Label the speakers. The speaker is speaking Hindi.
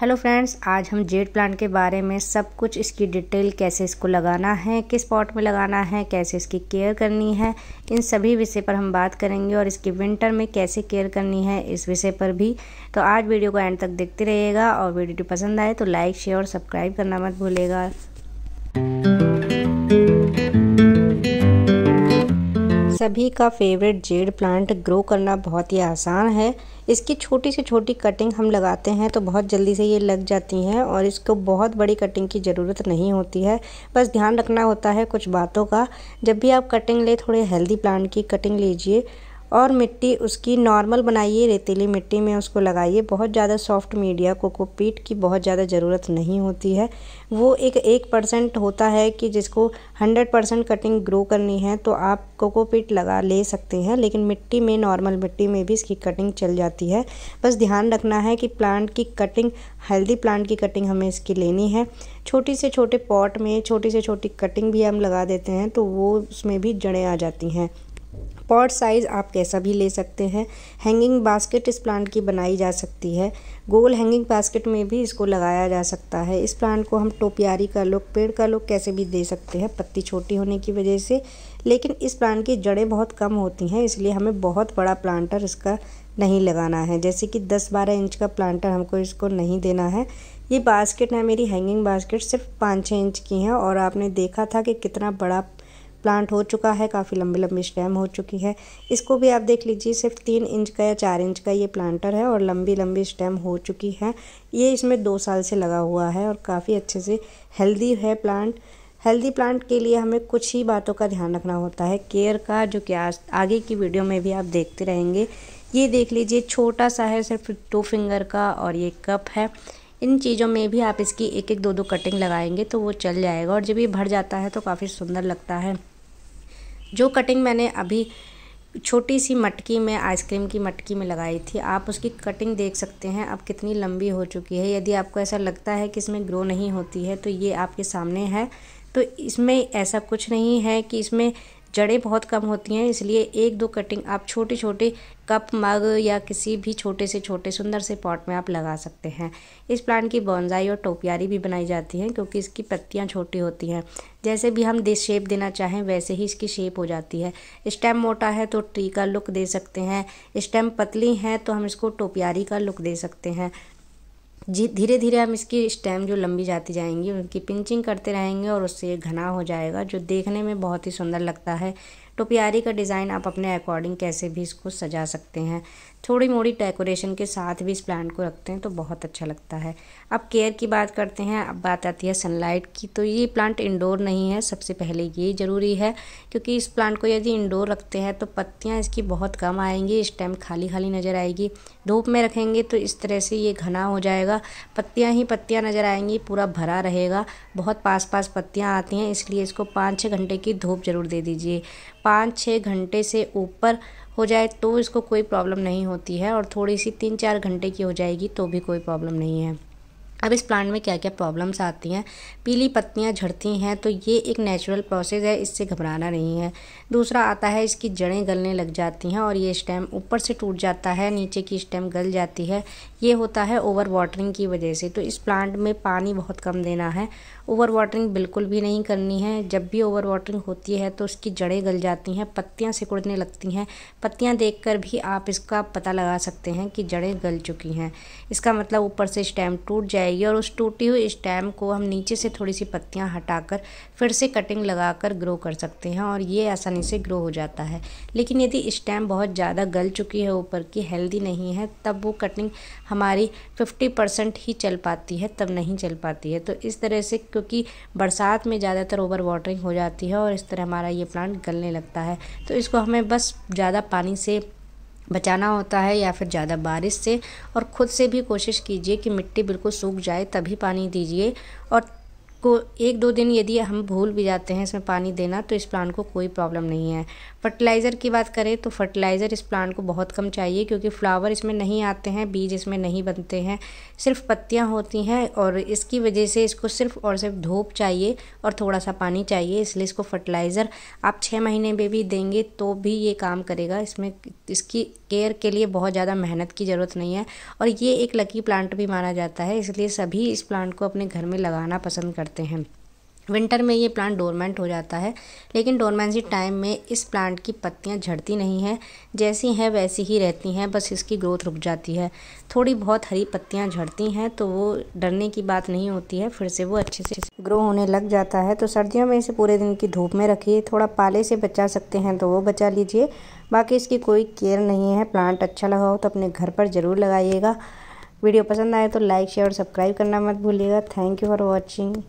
Speaker 1: हेलो फ्रेंड्स आज हम जेड प्लांट के बारे में सब कुछ इसकी डिटेल कैसे इसको लगाना है किस पॉट में लगाना है कैसे इसकी केयर करनी है इन सभी विषय पर हम बात करेंगे और इसकी विंटर में कैसे केयर करनी है इस विषय पर भी तो आज वीडियो को एंड तक देखते रहिएगा और वीडियो पसंद आए तो लाइक शेयर और सब्सक्राइब करना मत भूलेगा सभी का फेवरेट जेड प्लांट ग्रो करना बहुत ही आसान है इसकी छोटी से छोटी कटिंग हम लगाते हैं तो बहुत जल्दी से ये लग जाती हैं और इसको बहुत बड़ी कटिंग की ज़रूरत नहीं होती है बस ध्यान रखना होता है कुछ बातों का जब भी आप कटिंग लें थोड़े हेल्दी प्लांट की कटिंग लीजिए और मिट्टी उसकी नॉर्मल बनाइए रेतीली मिट्टी में उसको लगाइए बहुत ज़्यादा सॉफ्ट मीडिया कोकोपीट की बहुत ज़्यादा ज़रूरत नहीं होती है वो एक एक परसेंट होता है कि जिसको हंड्रेड परसेंट कटिंग ग्रो करनी है तो आप कोकोपीट लगा ले सकते हैं लेकिन मिट्टी में नॉर्मल मिट्टी में भी इसकी कटिंग चल जाती है बस ध्यान रखना है कि प्लांट की कटिंग हेल्दी प्लांट की कटिंग हमें इसकी लेनी है छोटी से छोटे पॉट में छोटी से छोटी कटिंग भी हम लगा देते हैं तो वो उसमें भी जड़ें आ जाती हैं पॉट साइज़ आप कैसा भी ले सकते हैं हैंगिंग बास्केट इस प्लांट की बनाई जा सकती है गोल हैंगिंग बास्केट में भी इसको लगाया जा सकता है इस प्लांट को हम टोपियारी का लोग पेड़ का लोग कैसे भी दे सकते हैं पत्ती छोटी होने की वजह से लेकिन इस प्लांट की जड़ें बहुत कम होती हैं इसलिए हमें बहुत बड़ा प्लांटर इसका नहीं लगाना है जैसे कि 10-12 इंच का प्लांटर हमको इसको नहीं देना है ये बास्केट है मेरी हैंगिंग बास्केट सिर्फ पाँच छः इंच की है और आपने देखा था कि कितना बड़ा प्लांट हो चुका है काफ़ी लंबी लंबी स्टेम हो चुकी है इसको भी आप देख लीजिए सिर्फ तीन इंच का या चार इंच का ये प्लांटर है और लंबी लंबी स्टेम हो चुकी है ये इसमें दो साल से लगा हुआ है और काफ़ी अच्छे से हेल्दी है प्लांट हेल्दी प्लांट के लिए हमें कुछ ही बातों का ध्यान रखना होता है केयर का जो कि आज आगे की वीडियो में भी आप देखते रहेंगे ये देख लीजिए छोटा सा है सिर्फ टू फिंगर का और ये कप है इन चीज़ों में भी आप इसकी एक एक दो दो कटिंग लगाएंगे तो वो चल जाएगा और जब ये भर जाता है तो काफ़ी सुंदर लगता है जो कटिंग मैंने अभी छोटी सी मटकी में आइसक्रीम की मटकी में लगाई थी आप उसकी कटिंग देख सकते हैं अब कितनी लंबी हो चुकी है यदि आपको ऐसा लगता है कि इसमें ग्रो नहीं होती है तो ये आपके सामने है तो इसमें ऐसा कुछ नहीं है कि इसमें जड़ें बहुत कम होती हैं इसलिए एक दो कटिंग आप छोटे छोटे कप मग या किसी भी छोटे से छोटे सुंदर से पॉट में आप लगा सकते हैं इस प्लांट की बॉन्जाई और टोपियारी भी बनाई जाती हैं क्योंकि इसकी पत्तियाँ छोटी होती हैं जैसे भी हम दिस शेप देना चाहें वैसे ही इसकी शेप हो जाती है स्टेम मोटा है तो ट्री का लुक दे सकते हैं स्टेम पतली है तो हम इसको टोपियारी का लुक दे सकते हैं धीरे धीरे हम इसकी स्टेम जो लंबी जाती जाएंगी उनकी पिंचिंग करते रहेंगे और उससे घना हो जाएगा जो देखने में बहुत ही सुंदर लगता है टोपियारी का डिज़ाइन आप अपने अकॉर्डिंग कैसे भी इसको सजा सकते हैं थोड़ी मोड़ी डेकोरेशन के साथ भी इस प्लांट को रखते हैं तो बहुत अच्छा लगता है अब केयर की बात करते हैं अब बात आती है सनलाइट की तो ये प्लांट इंडोर नहीं है सबसे पहले ये ज़रूरी है क्योंकि इस प्लांट को यदि इंडोर रखते हैं तो पत्तियाँ इसकी बहुत कम आएंगी इस टाइम खाली खाली नज़र आएगी धूप में रखेंगे तो इस तरह से ये घना हो जाएगा पत्तियाँ ही पत्तियाँ नज़र आएंगी पूरा भरा रहेगा बहुत पास पास पत्तियाँ आती हैं इसलिए इसको पाँच छः घंटे की धूप ज़रूर दे दीजिए पाँच छः घंटे से ऊपर हो जाए तो इसको कोई प्रॉब्लम नहीं होती है और थोड़ी सी तीन चार घंटे की हो जाएगी तो भी कोई प्रॉब्लम नहीं है अब इस प्लांट में क्या क्या प्रॉब्लम्स आती हैं पीली पत्तियां झड़ती हैं तो ये एक नेचुरल प्रोसेस है इससे घबराना नहीं है दूसरा आता है इसकी जड़ें गलने लग जाती हैं और ये स्टेम ऊपर से टूट जाता है नीचे की स्टेम गल जाती है ये होता है ओवर वाटरिंग की वजह से तो इस प्लांट में पानी बहुत कम देना है ओवर वाटरिंग बिल्कुल भी नहीं करनी है जब भी ओवर वाटरिंग होती है तो उसकी जड़ें गल जाती हैं पत्तियाँ सिकुड़ने लगती हैं पत्तियाँ देखकर भी आप इसका पता लगा सकते हैं कि जड़ें गल चुकी हैं इसका मतलब ऊपर से स्टैम टूट जाएगी और उस टूटी हुई स्टैम को हम नीचे से थोड़ी सी पत्तियाँ कर फिर से कटिंग कर ग्रो कर सकते हैं और ये आसानी से ग्रो हो जाता है लेकिन यदि स्टैम बहुत ज़्यादा गल चुकी है ऊपर की हेल्दी नहीं है तब वो कटिंग हमारी फिफ्टी परसेंट ही चल पाती है तब नहीं चल पाती है तो इस तरह से क्योंकि बरसात में ज़्यादातर ओवर वाटरिंग हो जाती है और इस तरह हमारा ये प्लांट गलने लगता है तो इसको हमें बस ज़्यादा पानी से बचाना होता है या फिर ज़्यादा बारिश से और ख़ुद से भी कोशिश कीजिए कि मिट्टी बिल्कुल सूख जाए तभी पानी दीजिए और को एक दो दिन यदि हम भूल भी जाते हैं इसमें पानी देना तो इस प्लांट को कोई प्रॉब्लम नहीं है फर्टिलाइज़र की बात करें तो फर्टिलाइज़र इस प्लांट को बहुत कम चाहिए क्योंकि फ्लावर इसमें नहीं आते हैं बीज इसमें नहीं बनते हैं सिर्फ पत्तियाँ होती हैं और इसकी वजह से इसको सिर्फ और सिर्फ धूप चाहिए और थोड़ा सा पानी चाहिए इसलिए इसको फर्टिलाइज़र आप छः महीने में भी देंगे तो भी ये काम करेगा इसमें इसकी केयर के लिए बहुत ज़्यादा मेहनत की ज़रूरत नहीं है और ये एक लकी प्लांट भी माना जाता है इसलिए सभी इस प्लांट को अपने घर में लगाना पसंद करते हैं विंटर में ये प्लांट डोरमेंट हो जाता है लेकिन डोरमेंसी टाइम में इस प्लांट की पत्तियां झड़ती नहीं हैं जैसी हैं वैसी ही रहती हैं बस इसकी ग्रोथ रुक जाती है थोड़ी बहुत हरी पत्तियां झड़ती हैं तो वो डरने की बात नहीं होती है फिर से वो अच्छे से ग्रो होने लग जाता है तो सर्दियों में इसे पूरे दिन की धूप में रखिए थोड़ा पाले से बचा सकते हैं तो वो बचा लीजिए बाकी इसकी कोई केयर नहीं है प्लांट अच्छा लगाओ तो अपने घर पर ज़रूर लगाइएगा वीडियो पसंद आए तो लाइक शेयर और सब्सक्राइब करना मत भूलिएगा थैंक यू फॉर वॉचिंग